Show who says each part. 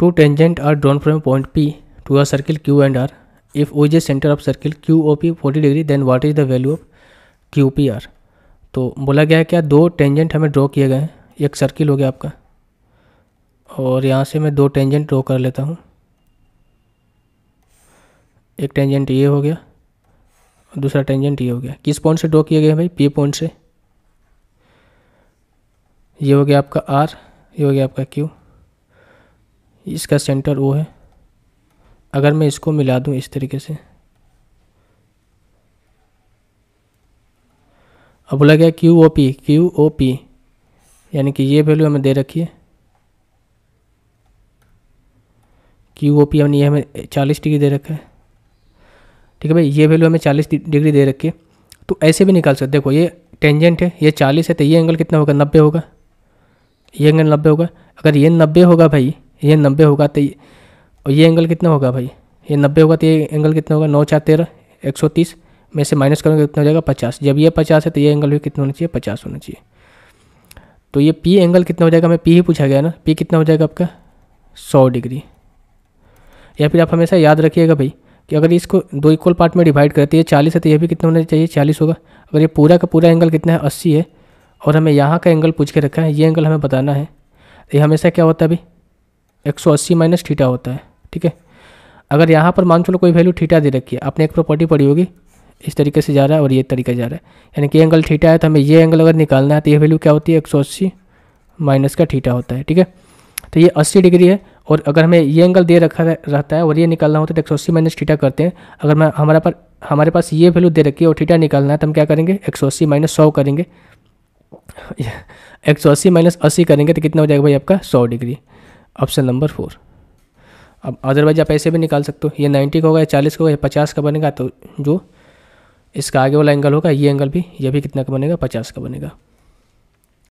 Speaker 1: to tangent are drawn point P to a circle Q and R if O is a centre of circle Q O P forty degree then what is the value of Q P R तो बोला गया है क्या दो tangent हमें draw किए गए हैं एक सर्किल हो गया आपका और यहाँ से मैं दो टेंजेंट ड्रॉ कर लेता हूँ एक टेंजेंट ये हो गया और दूसरा टेंजेंट ये हो गया किस पॉइंट से ड्रॉ किए गए हैं भाई पी पॉइंट से ये हो गया आपका आर ये हो गया आपका क्यू इसका सेंटर ओ है अगर मैं इसको मिला दूं इस तरीके से अब बोला गया Q O P Q O P यानी कि ये वैल्यू हमें दे रखी है क्यू ओ पी हमने ये हमें चालीस डिग्री दे रखा है ठीक है भाई ये वैल्यू हमें चालीस डिग्री दे रखी है तो ऐसे भी निकाल सकते देखो ये टेंजेंट है ये चालीस है तो ये एंगल कितना होगा नब्बे होगा ये एंगल नब्बे होगा अगर ये नब्बे होगा भाई ये नब्बे होगा तो और ये एंगल कितना होगा भाई ये नब्बे होगा तो ये एंगल कितना होगा नौ चार तेरह एक सौ तीस में से माइनस करूँगा तो कितना हो जाएगा पचास जब ये पचास है तो ये एंगल भी कितना होना चाहिए पचास होना चाहिए तो ये पी एंगल कितना हो जाएगा हमें पी ही पूछा गया ना पी कितना हो जाएगा आपका सौ डिग्री या फिर आप हमेशा याद रखिएगा भाई कि अगर इसको दो इक्वल पार्ट में डिवाइड करते तो ये चालीस है तो ये भी कितना होना चाहिए चालीस होगा अगर ये पूरा का पूरा एंगल कितना है अस्सी है और हमें यहाँ का एंगल पूछ के रखा है ये एंगल हमें बताना है ये हमेशा क्या होता है भाई एक सौ अस्सी माइनस ठीठा होता है ठीक है अगर यहाँ पर मान चलो कोई वैल्यू ठीठा दे रखी है आपने एक प्रॉपर्टी पढ़ी होगी इस तरीके से जा रहा है और ये तरीका जा रहा है यानी कि एंगल ठीठा है तो हमें ये एंगल अगर निकालना है तो ये वैल्यू क्या होती है एक सौ अस्सी माइनस का ठीठा होता है ठीक है तो ये अस्सी डिग्री है और अगर हमें ये एंगल दे रखा रहता है और ये निकालना होता है तो एक सौ अस्सी माइनस ठीठा करते हैं अगर मैं हमारा पर हमारे पास ये वैल्यू दे रखी है और ठीठा निकालना है तो हम क्या करेंगे एक सौ अस्सी माइनस सौ करेंगे एक सौ अस्सी माइनस अस्सी करेंगे तो कितना हो जाएगा भाई आपका सौ डिग्री ऑप्शन नंबर फोर अब अदरवाइज आप ऐसे भी निकाल सकते हो ये नाइन्टी का होगा या चालीस का होगा या पचास का बनेगा तो जो इसका आगे वाला एंगल होगा ये एंगल भी ये भी कितना का बनेगा पचास का बनेगा